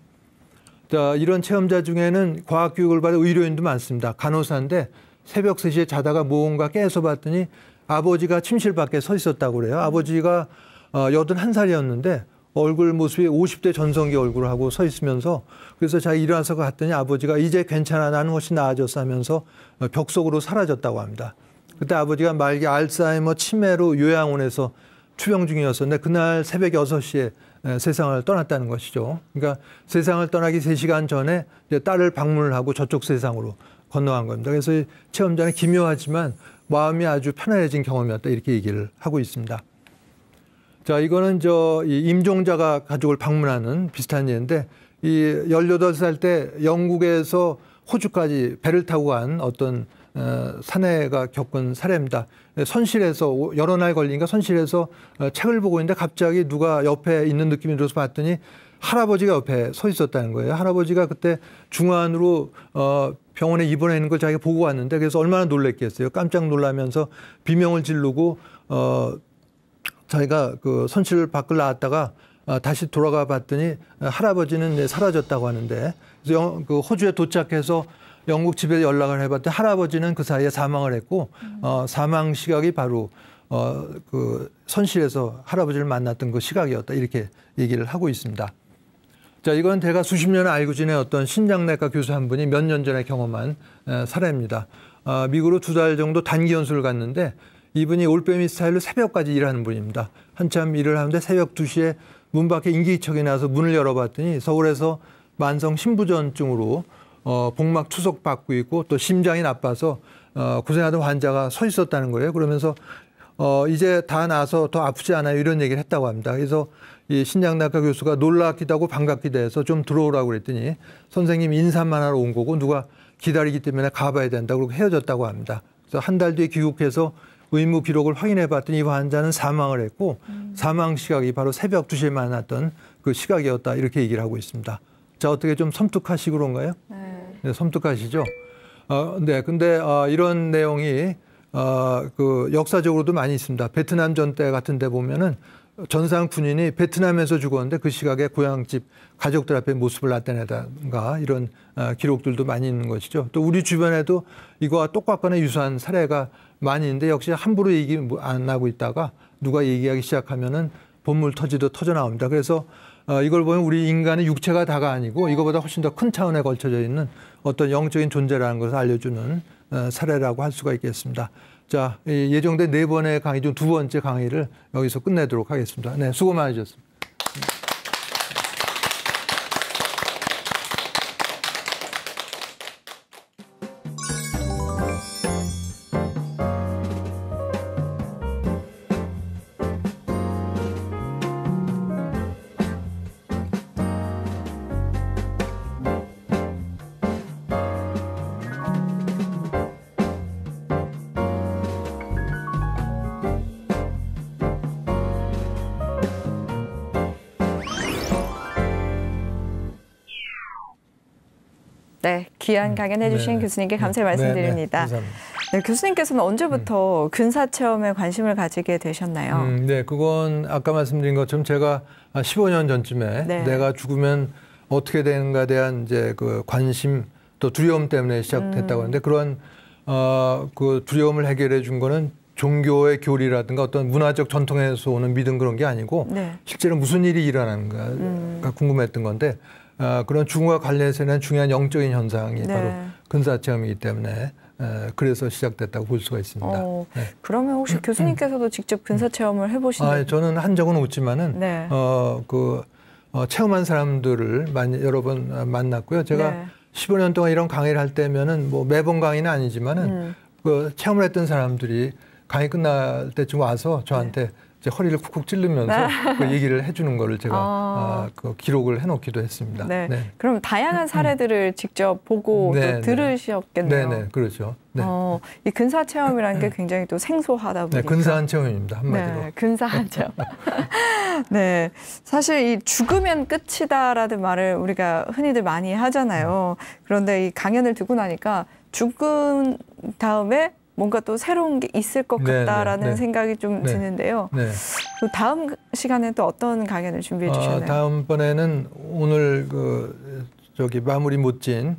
이런 체험자 중에는 과학 교육을 받은 의료인도 많습니다. 간호사인데 새벽 3시에 자다가 무언가 깨서 봤더니 아버지가 침실 밖에 서 있었다고 그래요. 아버지가 어, 여든 한살이었는데 얼굴 모습이 50대 전성기 얼굴하고 서 있으면서 그래서 자가 일어나서 갔더니 아버지가 이제 괜찮아 나는 훨씬 나아졌어 하면서 어, 벽 속으로 사라졌다고 합니다. 그때 아버지가 말기 알츠하이머 치매로 요양원에서 투병 중이었었는데 그날 새벽 6시에 세상을 떠났다는 것이죠. 그러니까 세상을 떠나기 세시간 전에 딸을 방문을 하고 저쪽 세상으로 건너간 겁니다. 그래서 체험자는 기묘하지만 마음이 아주 편안해진 경험이었다 이렇게 얘기를 하고 있습니다. 자, 이거는 저 임종자가 가족을 방문하는 비슷한 예인데 이열여살때 영국에서 호주까지 배를 타고 간 어떤 어, 사내가 겪은 사례입니다. 선실에서 여러 날 걸리니까 선실에서 어, 책을 보고 있는데 갑자기 누가 옆에 있는 느낌이 들어서 봤더니 할아버지가 옆에 서 있었다는 거예요. 할아버지가 그때 중환으로 어 병원에 입원해 있는 걸 자기가 보고 왔는데 그래서 얼마나 놀랬겠어요. 깜짝 놀라면서 비명을 지르고 어 자기가 그 선실을 밖을 나왔다가 어 다시 돌아가 봤더니 할아버지는 사라졌다고 하는데 그래서 영, 그 호주에 도착해서 영국 집에 연락을 해봤더니 할아버지는 그 사이에 사망을 했고 어, 사망 시각이 바로 어, 그 선실에서 할아버지를 만났던 그 시각이었다 이렇게 얘기를 하고 있습니다. 자 이건 제가 수십 년 알고 지낸 어떤 신장내과 교수 한 분이 몇 년 전에 경험한 사례입니다. 어, 미국으로 두 달 정도 단기 연수를 갔는데 이분이 올빼미 스타일로 새벽까지 일하는 분입니다. 한참 일을 하는데 새벽 두시에문 밖에 인기척이 나서 문을 열어봤더니 서울에서 만성 신부전증으로 어, 복막 추석 받고 있고 또 심장이 나빠서 어, 고생하던 환자가 서 있었다는 거예요. 그러면서 어, 이제 다 나서 더 아프지 않아요. 이런 얘기를 했다고 합니다. 그래서 이 신장내과 교수가 놀랍기도 하고 반갑기도 해서 좀 들어오라고 그랬더니 선생님 인사만 하러 온 거고 누가 기다리기 때문에 가봐야 된다고 그러고 헤어졌다고 합니다. 그래서 한 달 뒤에 귀국해서 의무 기록을 확인해 봤더니 이 환자는 사망을 했고 음. 사망 시각이 바로 새벽 두시에 만났던 그 시각이었다 이렇게 얘기를 하고 있습니다. 자, 어떻게 좀 섬뜩하시고 그런가요? 네. 네, 섬뜩하시죠? 어, 네, 근데 어, 이런 내용이 어, 그 역사적으로도 많이 있습니다. 베트남 전 때 같은 데 보면은 전상 군인이 베트남에서 죽었는데 그 시각에 고향집 가족들 앞에 모습을 나타내다가 이런 어, 기록들도 많이 있는 것이죠. 또 우리 주변에도 이거와 똑같거나 유사한 사례가 많이 있는데 역시 함부로 얘기 안 하고 있다가 누가 얘기하기 시작하면은 본물 터지듯 터져 나옵니다. 그래서 어, 이걸 보면 우리 인간의 육체가 다가 아니고 이거보다 훨씬 더 큰 차원에 걸쳐져 있는 어떤 영적인 존재라는 것을 알려주는 어, 사례라고 할 수가 있겠습니다. 자, 예정된 네 번의 강의 중 두 번째 강의를 여기서 끝내도록 하겠습니다. 네, 수고 많으셨습니다. 귀한 음. 강연해 주신 네. 교수님께 감사의 네, 말씀드립니다. 네, 네, 교수님께서는 언제부터 근사 음. 체험에 관심을 가지게 되셨나요? 음, 네, 그건 아까 말씀드린 것처럼 제가 15년 전쯤에 네. 내가 죽으면 어떻게 되는가 에 대한 이제 그 관심 또 두려움 때문에 시작됐다고 음. 하는데 그런 어, 그 두려움을 해결해 준 거는 종교의 교리라든가 어떤 문화적 전통에서 오는 믿음 그런 게 아니고 네. 실제로 무슨 일이 일어나는가 음. 궁금했던 건데 어, 그런 중국과 관련해서는 중요한 영적인 현상이 네. 바로 근사체험이기 때문에 어, 그래서 시작됐다고 볼 수가 있습니다. 어, 네. 그러면 혹시 교수님께서도 직접 군사 체험을 해보신? 아, 저는 한 적은 없지만은 네. 어그 어, 체험한 사람들을 많이 여러 번 어, 만났고요. 제가 네. 15년 동안 이런 강의를 할 때면은 뭐 매번 강의는 아니지만은 음. 그 체험을 했던 사람들이 강의 끝날 때쯤 와서 저한테 네. 제 허리를 쿡쿡 찌르면서 아. 그 얘기를 해주는 거를 제가 아. 아, 그 기록을 해놓기도 했습니다. 네. 네. 그럼 다양한 사례들을 음. 직접 보고 네, 네, 들으셨겠네요. 네, 네. 그렇죠. 네. 어, 이 근사 체험이라는 게 음. 굉장히 또 생소하다 네, 보니까. 근사한 체험입니다 한마디로. 네, 근사한 체험. 네, 사실 이 죽으면 끝이다라는 말을 우리가 흔히들 많이 하잖아요. 음. 그런데 이 강연을 듣고 나니까 죽은 다음에 뭔가 또 새로운 게 있을 것 네, 네, 같다라는 네네, 생각이 좀 네. 드는데요. 네. 다음 시간에 또 어떤 강연을 준비해 아, 주셨나요? 어, 다음번에는 오늘 그 저기 마무리 못진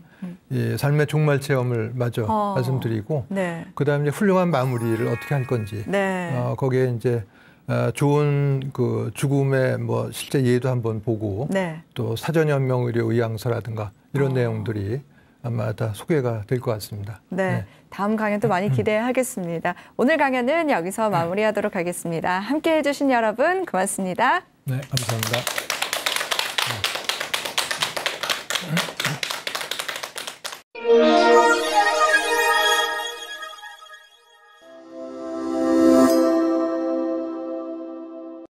음. 삶의 종말 체험을 마저 어, 말씀드리고 네. 그다음에 이제 훌륭한 마무리를 어떻게 할 건지 네. 어, 거기에 이제 어, 좋은 그 죽음의 뭐 실제 예도 한번 보고 네. 또 사전연명의료 의향서라든가 이런 어. 내용들이 아마 다 소개가 될 것 같습니다. 네. 네. 다음 강연도 많이 기대하겠습니다. 오늘 강연은 여기서 마무리하도록 하겠습니다. 함께해 주신 여러분 고맙습니다. 네, 감사합니다.